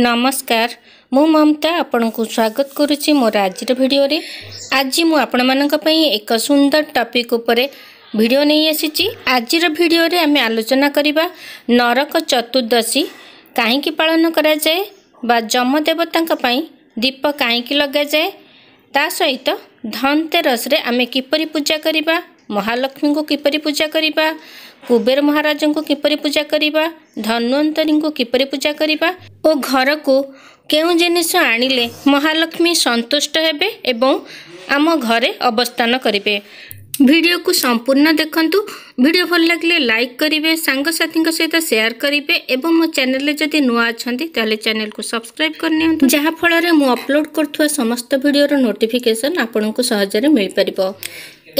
ନମସ୍କାର ମୁଁ ମମତା ଆପଣଙ୍କୁ ସ୍ୱାଗତ କରୁଛି ମୋର ଆଜିର ଭିଡ଼ିଓରେ ଆଜି ମୁଁ ଆପଣମାନଙ୍କ ପାଇଁ ଏକ ସୁନ୍ଦର ଟପିକ୍ ଉପରେ ଭିଡ଼ିଓ ନେଇ ଆସିଛି ଆଜିର ଭିଡ଼ିଓରେ ଆମେ ଆଲୋଚନା କରିବା ନରକ ଚତୁର୍ଦ୍ଦଶୀ କାହିଁକି ପାଳନ କରାଯାଏ ବା ଯମଦେବତାଙ୍କ ପାଇଁ ଦୀପ କାହିଁକି ଲଗାଯାଏ ତା ସହିତ ଧନତେରସରେ ଆମେ କିପରି ପୂଜା କରିବା ମହାଲକ୍ଷ୍ମୀଙ୍କୁ କିପରି ପୂଜା କରିବା କୁବେର ମହାରାଜଙ୍କୁ କିପରି ପୂଜା କରିବା ଧନ୍ୱନ୍ତରୀଙ୍କୁ କିପରି ପୂଜା କରିବା ଓ ଘରକୁ କେଉଁ ଜିନିଷ ଆଣିଲେ ମହାଲକ୍ଷ୍ମୀ ସନ୍ତୁଷ୍ଟ ହେବେ ଏବଂ ଆମ ଘରେ ଅବସ୍ଥାନ କରିବେ ଭିଡ଼ିଓକୁ ସମ୍ପୂର୍ଣ୍ଣ ଦେଖନ୍ତୁ ଭିଡ଼ିଓ ଭଲ ଲାଗିଲେ ଲାଇକ୍ କରିବେ ସାଙ୍ଗସାଥିଙ୍କ ସହିତ ସେୟାର କରିବେ ଏବଂ ମୋ ଚ୍ୟାନେଲରେ ଯଦି ନୂଆ ଅଛନ୍ତି ତାହେଲେ ଚ୍ୟାନେଲ୍କୁ ସବସ୍କ୍ରାଇବ୍ କରିନିଅନ୍ତୁ ଯାହାଫଳରେ ମୁଁ ଅପଲୋଡ଼ କରୁଥିବା ସମସ୍ତ ଭିଡ଼ିଓର ନୋଟିଫିକେସନ୍ ଆପଣଙ୍କୁ ସହଜରେ ମିଳିପାରିବ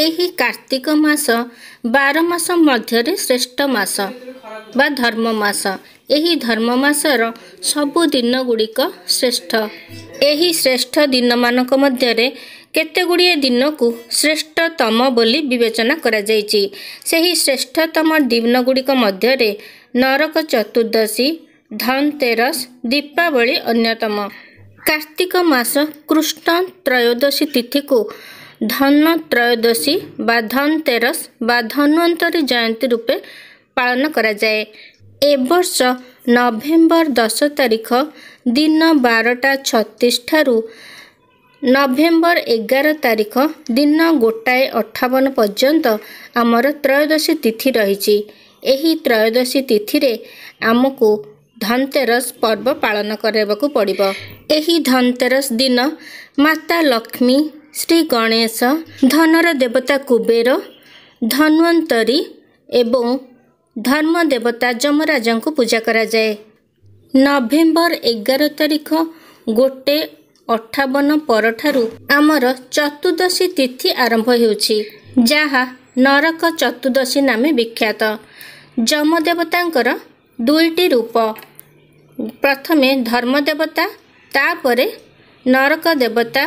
ଏହି କାର୍ତ୍ତିକ ମାସ ବାର ମାସ ମଧ୍ୟରେ ଶ୍ରେଷ୍ଠ ମାସ ବା ଧର୍ମ ମାସ ଏହି ଧର୍ମ ମାସର ସବୁ ଦିନ ଗୁଡ଼ିକ ଶ୍ରେଷ୍ଠ ଏହି ଶ୍ରେଷ୍ଠ ଦିନମାନଙ୍କ ମଧ୍ୟରେ କେତେ ଗୁଡ଼ିଏ ଦିନକୁ ଶ୍ରେଷ୍ଠତମ ବୋଲି ବିବେଚନା କରାଯାଇଛି ସେହି ଶ୍ରେଷ୍ଠତମ ଦିନ ଗୁଡ଼ିକ ମଧ୍ୟରେ ନରକ ଚତୁର୍ଦ୍ଦଶୀ ଧନତେରସ ଦୀପାବଳି ଅନ୍ୟତମ କାର୍ତ୍ତିକ ମାସ କୃଷ୍ଣ ତ୍ରୟୋଦଶୀ ତିଥିକୁ ধনত্রয়োদশী বা ধনতেরস বা ধন্বন্তরী জয়ন্তী রূপে পালন করা যায় এবর্ষ নভেম্বর দশ তারিখ দিন বারোটা ছত্রিশ ঠারু ନଭେମ୍ବର ଏଗାର ତାରିଖ ଦିନ ଗୋଟାଏ ଅଠାବନ ପର୍ଯ୍ୟନ୍ତ ଆମର ତ୍ରୟୋଦଶୀ ତିଥି ରହିଛି ଏହି ତ୍ରୟୋଦଶୀ ତିଥିରେ ଆମକୁ ଧନତେରସ ପର୍ବ ପାଳନ କରିବାକୁ ପଡ଼ିବ ଏହି ଧନତେରସ ଦିନ ମାତା ଲକ୍ଷ୍ମୀ ଶ୍ରୀ ଗଣେଶ ଧନର ଦେବତା କୁବେର ଧନ୍ୱନ୍ତରୀ ଏବଂ ଧର୍ମ ଦେବତା ଯମରାଜାଙ୍କୁ ପୂଜା କରାଯାଏ ନଭେମ୍ବର ଏଗାର ତାରିଖ ଗୋଟେ ଅଠାବନ ପରଠାରୁ ଆମର ଚତୁର୍ଦ୍ଦଶୀ ତିଥି ଆରମ୍ଭ ହେଉଛି ଯାହା ନରକ ଚତୁର୍ଦ୍ଦଶୀ ନାମେ ବିଖ୍ୟାତ ଯମଦେବତାଙ୍କର ଦୁଇଟି ରୂପ ପ୍ରଥମେ ଧର୍ମ ଦେବତା ତାପରେ ନରକ ଦେବତା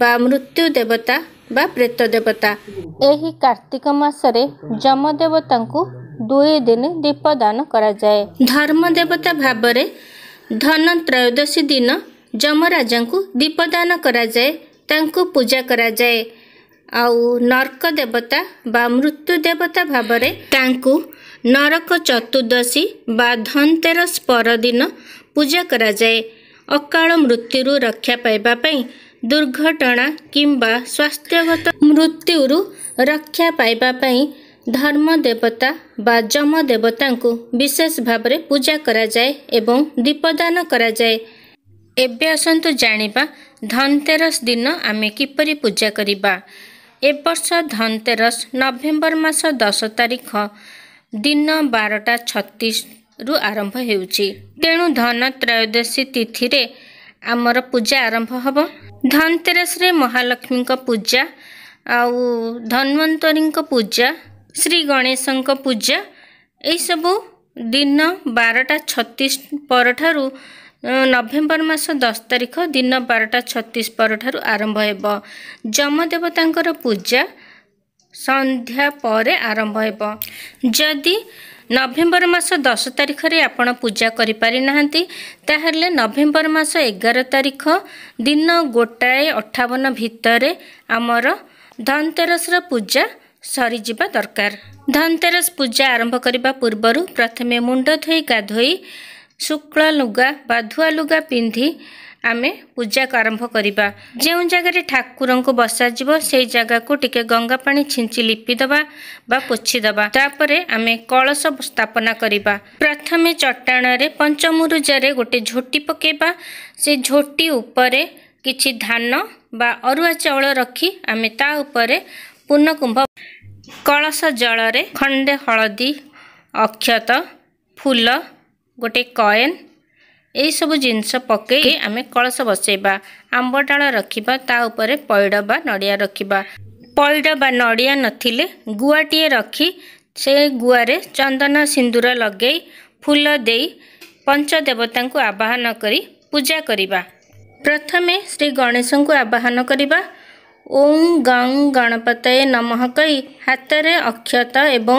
ବା ମୃତ୍ୟୁ ଦେବତା ବା ପ୍ରେତ ଦେବତା ଏହି କାର୍ତ୍ତିକ ମାସରେ ଯମ ଦେବତାଙ୍କୁ ଦୁଇ ଦିନ ଦୀପଦାନ କରାଯାଏ ଧର୍ମ ଦେବତା ଭାବରେ ଧନ ତ୍ରୟୋଦଶୀ ଦିନ ଯମରାଜାଙ୍କୁ ଦୀପଦାନ କରାଯାଏ ତାଙ୍କୁ ପୂଜା କରାଯାଏ ଆଉ ନର୍କ ଦେବତା ବା ମୃତ୍ୟୁ ଦେବତା ଭାବରେ ତାଙ୍କୁ ନରକ ଚତୁର୍ଦ୍ଦଶୀ ବା ପର ଦିନ ପୂଜା କରାଯାଏ ଅକାଳ ମୃତ୍ୟୁରୁ ରକ୍ଷା ପାଇବା ପାଇଁ ଦୁର୍ଘଟଣା କିମ୍ବା ସ୍ୱାସ୍ଥ୍ୟଗତ ମୃତ୍ୟୁରୁ ରକ୍ଷା ପାଇବା ପାଇଁ ଧର୍ମ ଦେବତା ବା ଯମ ଦେବତାଙ୍କୁ ବିଶେଷ ଭାବରେ ପୂଜା କରାଯାଏ ଏବଂ ଦୀପଦାନ କରାଯାଏ ଏବେ ଆସନ୍ତୁ ଜାଣିବା ଧନତେରସ ଦିନ ଆମେ କିପରି ପୂଜା କରିବା ଏ ବର୍ଷ ଧନତେରସ ନଭେମ୍ବର ମାସ ଦଶ ତାରିଖ ଦିନ ବାରଟା ଛତିଶରୁ ଆରମ୍ଭ ହେଉଛି ତେଣୁ ଧନ ତ୍ରୟୋଦଶୀ ତିଥିରେ ଆମର ପୂଜା ଆରମ୍ଭ ହେବ ଧନତେରସରେ ମହାଲକ୍ଷ୍ମୀଙ୍କ ପୂଜା ଆଉ ଧନ୍ୱନ୍ତରୀଙ୍କ ପୂଜା ଶ୍ରୀ ଗଣେଶଙ୍କ ପୂଜା ଏଇସବୁ ଦିନ ବାରଟା ଛତିଶ ପରଠାରୁ ନଭେମ୍ବର ମାସ ଦଶ ତାରିଖ ଦିନ ବାରଟା ଛତିଶ ପରଠାରୁ ଆରମ୍ଭ ହେବ ଯମଦେବତାଙ୍କର ପୂଜା ସନ୍ଧ୍ୟା ପରେ ଆରମ୍ଭ ହେବ ଯଦି ନଭେମ୍ବର ମାସ ଦଶ ତାରିଖରେ ଆପଣ ପୂଜା କରିପାରିନାହାନ୍ତି ତାହେଲେ ନଭେମ୍ବର ମାସ ଏଗାର ତାରିଖ ଦିନ ଗୋଟାଏ ଅଠାବନ ଭିତରେ ଆମର ଧନତେରସର ପୂଜା ସରିଯିବା ଦରକାର ଧନତେରସ ପୂଜା ଆରମ୍ଭ କରିବା ପୂର୍ବରୁ ପ୍ରଥମେ ମୁଣ୍ଡ ଧୋଇ ଗାଧୋଇ ଶୁକ୍ଳ ଲୁଗା ବା ଧୁଆ ଲୁଗା ପିନ୍ଧି ଆମେ ପୂଜା ଆରମ୍ଭ କରିବା ଯେଉଁ ଜାଗାରେ ଠାକୁରଙ୍କୁ ବସାଯିବ ସେଇ ଜାଗାକୁ ଟିକେ ଗଙ୍ଗା ପାଣି ଛିଞ୍ଚି ଲିପିଦେବା ବା ପୋଛିଦେବା ତାପରେ ଆମେ କଳସ ସ୍ଥାପନା କରିବା ପ୍ରଥମେ ଚଟାଣରେ ପଞ୍ଚମୁରୁଜାରେ ଗୋଟିଏ ଝୋଟି ପକାଇବା ସେ ଝୋଟି ଉପରେ କିଛି ଧାନ ବା ଅରୁଆ ଚାଉଳ ରଖି ଆମେ ତା ଉପରେ ପୂର୍ଣ୍ଣକୁମ୍ଭ କଳସ ଜଳରେ ଖଣ୍ଡେ ହଳଦୀ ଅକ୍ଷତ ଫୁଲ ଗୋଟିଏ କଏନ୍ ଏହିସବୁ ଜିନିଷ ପକାଇ ଆମେ କଳସ ବସାଇବା ଆମ୍ବ ଡାଳ ରଖିବା ତା ଉପରେ ପଇଡ଼ ବା ନଡ଼ିଆ ରଖିବା ପଇଡ଼ ବା ନଡ଼ିଆ ନଥିଲେ ଗୁଆଟିଏ ରଖି ସେ ଗୁଆରେ ଚନ୍ଦନ ସିନ୍ଦୁର ଲଗାଇ ଫୁଲ ଦେଇ ପଞ୍ଚଦେବତାଙ୍କୁ ଆବାହନ କରି ପୂଜା କରିବା ପ୍ରଥମେ ଶ୍ରୀ ଗଣେଶଙ୍କୁ ଆବାହନ କରିବା ଓଂ ଗଂ ଗଣପତୟେ ନମଃ କହି ହାତରେ ଅକ୍ଷତ ଏବଂ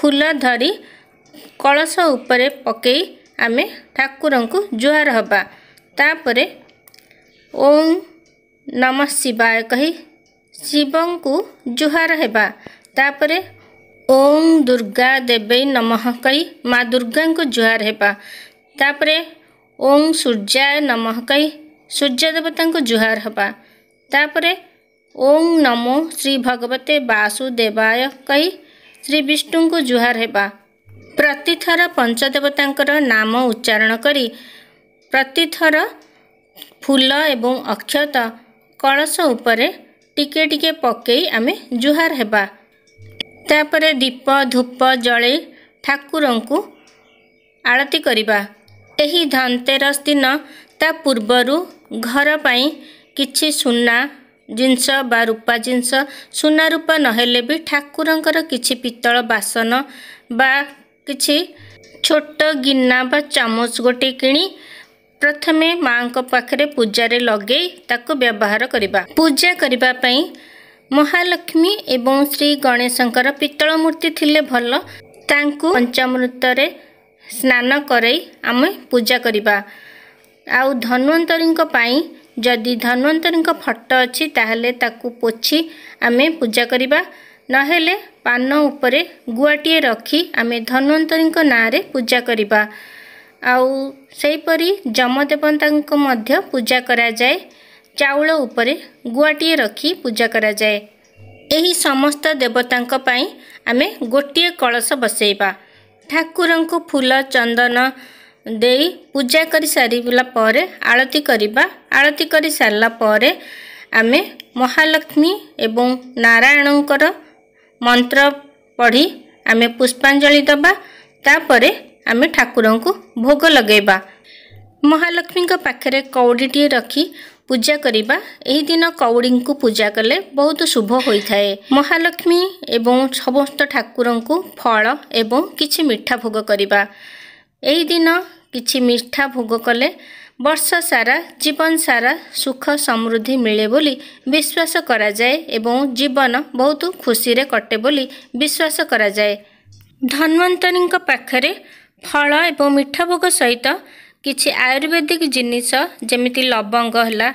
ଫୁଲ ଧରି କଳସ ଉପରେ ପକାଇ आम ठाकुर को जुआर हवा ताप ओम नम शिवाय कही शिव को जुआर होगापर ओम दुर्गा देव नम कही माँ दुर्गा को जुआर होगापर ओम सूर्याय नम कही सूर्य देवता जुआर हाँपर ओम नमो श्री भगवते वासुदेवाय कही श्री विष्णु को जुहार होगा ପ୍ରତିଥର ପଞ୍ଚଦେବତାଙ୍କର ନାମ ଉଚ୍ଚାରଣ କରି ପ୍ରତିଥର ଫୁଲ ଏବଂ ଅକ୍ଷତ କଳସ ଉପରେ ଟିକେ ଟିକିଏ ପକାଇ ଆମେ ଜୁହାର ହେବା ତାପରେ ଦୀପ ଧୂପ ଜଳେଇ ଠାକୁରଙ୍କୁ ଆଳତି କରିବା ଏହି ଧନ୍ତେରସ୍ ଦିନ ତା ପୂର୍ବରୁ ଘର ପାଇଁ କିଛି ସୁନା ଜିନିଷ ବା ରୂପା ଜିନିଷ ସୁନା ରୂପା ନହେଲେ ବି ଠାକୁରଙ୍କର କିଛି ପିତ୍ତଳ ବାସନ ବା କିଛି ଛୋଟ ଗିନା ବା ଚାମଚ ଗୋଟିଏ କିଣି ପ୍ରଥମେ ମାଆଙ୍କ ପାଖରେ ପୂଜାରେ ଲଗାଇ ତାକୁ ବ୍ୟବହାର କରିବା ପୂଜା କରିବା ପାଇଁ ମହାଲକ୍ଷ୍ମୀ ଏବଂ ଶ୍ରୀ ଗଣେଶଙ୍କର ପିତ୍ତଳ ମୂର୍ତ୍ତି ଥିଲେ ଭଲ ତାଙ୍କୁ ପଞ୍ଚାମୃତରେ ସ୍ନାନ କରାଇ ଆମେ ପୂଜା କରିବା ଆଉ ଧନ୍ୱନ୍ତରୀଙ୍କ ପାଇଁ ଯଦି ଧନ୍ୱନ୍ତରୀଙ୍କ ଫଟୋ ଅଛି ତାହେଲେ ତାକୁ ପୋଛି ଆମେ ପୂଜା କରିବା ନହେଲେ ପାନ ଉପରେ ଗୁଆଟିଏ ରଖି ଆମେ ଧନ୍ୱନ୍ତରୀଙ୍କ ନାଁରେ ପୂଜା କରିବା ଆଉ ସେହିପରି ଯମଦେବତାଙ୍କୁ ମଧ୍ୟ ପୂଜା କରାଯାଏ ଚାଉଳ ଉପରେ ଗୁଆଟିଏ ରଖି ପୂଜା କରାଯାଏ ଏହି ସମସ୍ତ ଦେବତାଙ୍କ ପାଇଁ ଆମେ ଗୋଟିଏ କଳସ ବସେଇବା ଠାକୁରଙ୍କୁ ଫୁଲ ଚନ୍ଦନ ଦେଇ ପୂଜା କରି ସାରିଲା ପରେ ଆଳତି କରିବା ଆଳତି କରିସାରିଲା ପରେ ଆମେ ମହାଲକ୍ଷ୍ମୀ ଏବଂ ନାରାୟଣଙ୍କର ମନ୍ତ୍ର ପଢ଼ି ଆମେ ପୁଷ୍ପାଞ୍ଜଳି ଦେବା ତାପରେ ଆମେ ଠାକୁରଙ୍କୁ ଭୋଗ ଲଗାଇବା ମହାଲକ୍ଷ୍ମୀଙ୍କ ପାଖରେ କଉଡ଼ିଟିଏ ରଖି ପୂଜା କରିବା ଏହିଦିନ କଉଡ଼ିଙ୍କୁ ପୂଜା କଲେ ବହୁତ ଶୁଭ ହୋଇଥାଏ ମହାଲକ୍ଷ୍ମୀ ଏବଂ ସମସ୍ତ ଠାକୁରଙ୍କୁ ଫଳ ଏବଂ କିଛି ମିଠା ଭୋଗ କରିବା ଏହିଦିନ କିଛି ମିଠା ଭୋଗ କଲେ ବର୍ଷ ସାରା ଜୀବନ ସାରା ସୁଖ ସମୃଦ୍ଧି ମିଳେ ବୋଲି ବିଶ୍ୱାସ କରାଯାଏ ଏବଂ ଜୀବନ ବହୁତ ଖୁସିରେ କଟେ ବୋଲି ବିଶ୍ୱାସ କରାଯାଏ ଧନ୍ୱନ୍ତରୀଙ୍କ ପାଖରେ ଫଳ ଏବଂ ମିଠା ଭୋଗ ସହିତ କିଛି ଆୟୁର୍ବେଦିକ ଜିନିଷ ଯେମିତି ଲବଙ୍ଗ ହେଲା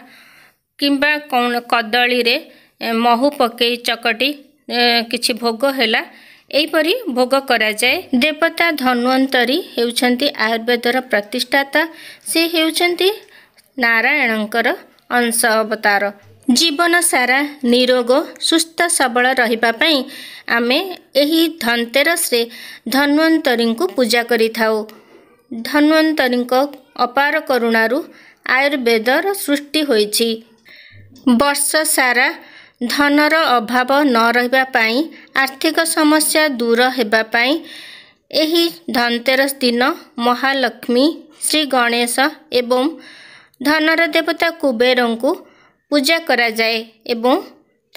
କିମ୍ବା କଦଳୀରେ ମହୁ ପକାଇ ଚକଟି କିଛି ଭୋଗ ହେଲା ଏହିପରି ଭୋଗ କରାଯାଏ ଦେବତା ଧନ୍ୱନ୍ତରୀ ହେଉଛନ୍ତି ଆୟୁର୍ବେଦର ପ୍ରତିଷ୍ଠାତା ସେ ହେଉଛନ୍ତି ନାରାୟଣଙ୍କର ଅଂଶ ଅବତାର ଜୀବନ ସାରା ନିରୋଗ ସୁସ୍ଥ ସବଳ ରହିବା ପାଇଁ ଆମେ ଏହି ଧନ୍ତେରସରେ ଧନ୍ୱନ୍ତରୀଙ୍କୁ ପୂଜା କରିଥାଉ ଧନ୍ୱନ୍ତରୀଙ୍କ ଅପାର କରୁଣାରୁ ଆୟୁର୍ବେଦର ସୃଷ୍ଟି ହୋଇଛି ବର୍ଷ ସାରା ଧନର ଅଭାବ ନ ରହିବା ପାଇଁ ଆର୍ଥିକ ସମସ୍ୟା ଦୂର ହେବା ପାଇଁ ଏହି ଧନତେରସ ଦିନ ମହାଲକ୍ଷ୍ମୀ ଶ୍ରୀ ଗଣେଶ ଏବଂ ଧନର ଦେବତା କୁବେରଙ୍କୁ ପୂଜା କରାଯାଏ ଏବଂ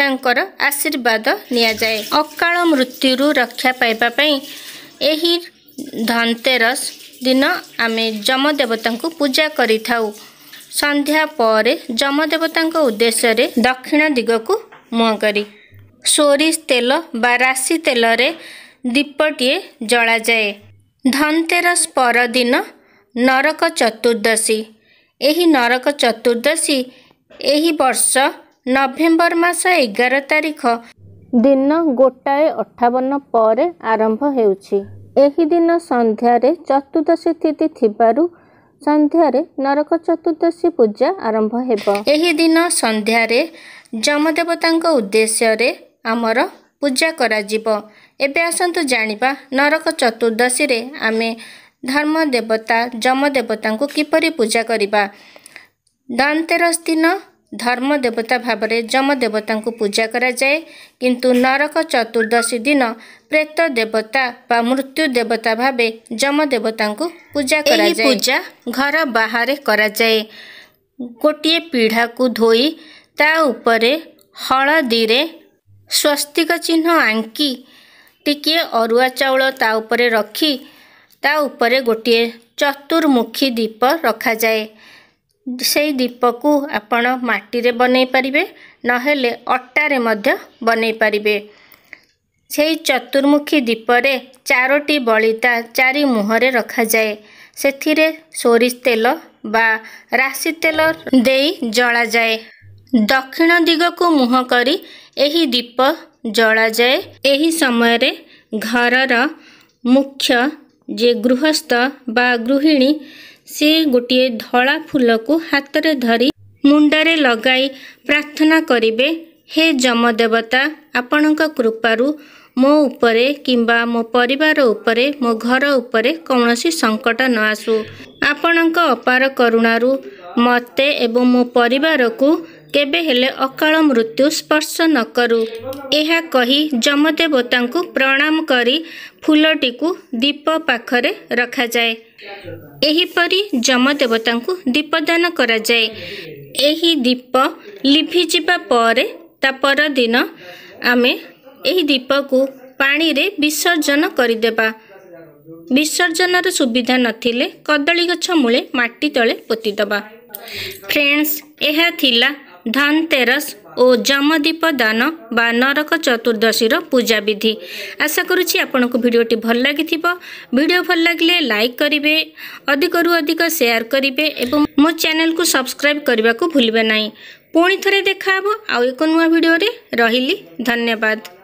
ତାଙ୍କର ଆଶୀର୍ବାଦ ନିଆଯାଏ ଅକାଳ ମୃତ୍ୟୁରୁ ରକ୍ଷା ପାଇବା ପାଇଁ ଏହି ଧନତେରସ ଦିନ ଆମେ ଯମଦେବତାଙ୍କୁ ପୂଜା କରିଥାଉ ସନ୍ଧ୍ୟା ପରେ ଯମଦେବତାଙ୍କ ଉଦ୍ଦେଶ୍ୟରେ ଦକ୍ଷିଣ ଦିଗକୁ ମୁହଁ କରି ସୋରିଷ ତେଲ ବା ରାଶି ତେଲରେ ଦୀପଟିଏ ଜଳାଯାଏ ଧନ୍ତେରସ୍ ପରଦିନ ନରକ ଚତୁର୍ଦ୍ଦଶୀ ଏହି ନରକ ଚତୁର୍ଦ୍ଦଶୀ ଏହି ବର୍ଷ ନଭେମ୍ବର ମାସ ଏଗାର ତାରିଖ ଦିନ ଗୋଟାଏ ଅଠାବନ ପରେ ଆରମ୍ଭ ହେଉଛି ଏହି ଦିନ ସନ୍ଧ୍ୟାରେ ଚତୁର୍ଦ୍ଦଶୀ ତିଥି ଥିବାରୁ ସନ୍ଧ୍ୟାରେ ନରକ ଚତୁର୍ଦ୍ଦଶୀ ପୂଜା ଆରମ୍ଭ ହେବ ଏହି ଦିନ ସନ୍ଧ୍ୟାରେ ଯମଦେବତାଙ୍କ ଉଦ୍ଦେଶ୍ୟରେ ଆମର ପୂଜା କରାଯିବ ଏବେ ଆସନ୍ତୁ ଜାଣିବା ନରକ ଚତୁର୍ଦ୍ଦଶୀରେ ଆମେ ଧର୍ମ ଦେବତା ଯମଦେବତାଙ୍କୁ କିପରି ପୂଜା କରିବା ଦନ୍ତେରସ ଦିନ ଧର୍ମ ଦେବତା ଭାବରେ ଯମଦେବତାଙ୍କୁ ପୂଜା କରାଯାଏ କିନ୍ତୁ ନରକ ଚତୁର୍ଦ୍ଦଶୀ ଦିନ ପ୍ରେତ ଦେବତା ବା ମୃତ୍ୟୁ ଦେବତା ଭାବେ ଯମଦେବତାଙ୍କୁ ପୂଜା କରାଯାଏ ପୂଜା ଘର ବାହାରେ କରାଯାଏ ଗୋଟିଏ ପିଢ଼ାକୁ ଧୋଇ ତା ଉପରେ ହଳଦୀରେ ସ୍ୱସ୍ତିକ ଚିହ୍ନ ଆଙ୍କି ଟିକିଏ ଅରୁଆ ଚାଉଳ ତା ଉପରେ ରଖି ତା ଉପରେ ଗୋଟିଏ ଚତୁର୍ମୁଖୀ ଦୀପ ରଖାଯାଏ ସେଇ ଦୀପକୁ ଆପଣ ମାଟିରେ ବନେଇ ପାରିବେ ନହେଲେ ଅଟାରେ ମଧ୍ୟ ବନେଇ ପାରିବେ ସେଇ ଚତୁର୍ମୁଖୀ ଦୀପରେ ଚାରୋଟି ବଳିତା ଚାରି ମୁହଁରେ ରଖାଯାଏ ସେଥିରେ ସୋରିଷ ତେଲ ବା ରାଶି ତେଲ ଦେଇ ଜଳାଯାଏ ଦକ୍ଷିଣ ଦିଗକୁ ମୁହଁ କରି ଏହି ଦୀପ ଜଳାଯାଏ ଏହି ସମୟରେ ଘରର ମୁଖ୍ୟ ଯେ ଗୃହସ୍ଥ ବା ଗୃହିଣୀ ସେ ଗୋଟିଏ ଧଳା ଫୁଲକୁ ହାତରେ ଧରି ମୁଣ୍ଡରେ ଲଗାଇ ପ୍ରାର୍ଥନା କରିବେ ହେ ଯମ ଦେବତା ଆପଣଙ୍କ କୃପାରୁ ମୋ ଉପରେ କିମ୍ବା ମୋ ପରିବାର ଉପରେ ମୋ ଘର ଉପରେ କୌଣସି ସଙ୍କଟ ନ ଆସୁ ଆପଣଙ୍କ ଅପାର କରୁଣାରୁ ମୋତେ ଏବଂ ମୋ ପରିବାରକୁ କେବେ ହେଲେ ଅକାଳ ମୃତ୍ୟୁ ସ୍ପର୍ଶ ନ କରୁ ଏହା କହି ଯମଦେବତାଙ୍କୁ ପ୍ରଣାମ କରି ଫୁଲଟିକୁ ଦୀପ ପାଖରେ ରଖାଯାଏ ଏହିପରି ଯମଦେବତାଙ୍କୁ ଦୀପଦାନ କରାଯାଏ ଏହି ଦୀପ ଲିଭିଯିବା ପରେ ତା ପରଦିନ ଆମେ ଏହି ଦୀପକୁ ପାଣିରେ ବିସର୍ଜନ କରିଦେବା ବିସର୍ଜନର ସୁବିଧା ନଥିଲେ କଦଳୀ ଗଛ ମୂଳେ ମାଟି ତଳେ ପୋତିଦେବା ଫ୍ରେଣ୍ଡସ୍ ଏହା ଥିଲା ଧାନତେରସ ଓ ଯମଦୀପ ଦାନ ବା ନରକ ଚତୁର୍ଦ୍ଦଶୀର ପୂଜାବିଧି ଆଶା କରୁଛି ଆପଣଙ୍କୁ ଭିଡ଼ିଓଟି ଭଲ ଲାଗିଥିବ ଭିଡ଼ିଓ ଭଲ ଲାଗିଲେ ଲାଇକ୍ କରିବେ ଅଧିକରୁ ଅଧିକ ସେୟାର କରିବେ ଏବଂ ମୋ ଚ୍ୟାନେଲକୁ ସବସ୍କ୍ରାଇବ୍ କରିବାକୁ ଭୁଲିବେ ନାହିଁ ପୁଣି ଥରେ ଦେଖା ହେବ ଆଉ ଏକ ନୂଆ ଭିଡ଼ିଓରେ ରହିଲି ଧନ୍ୟବାଦ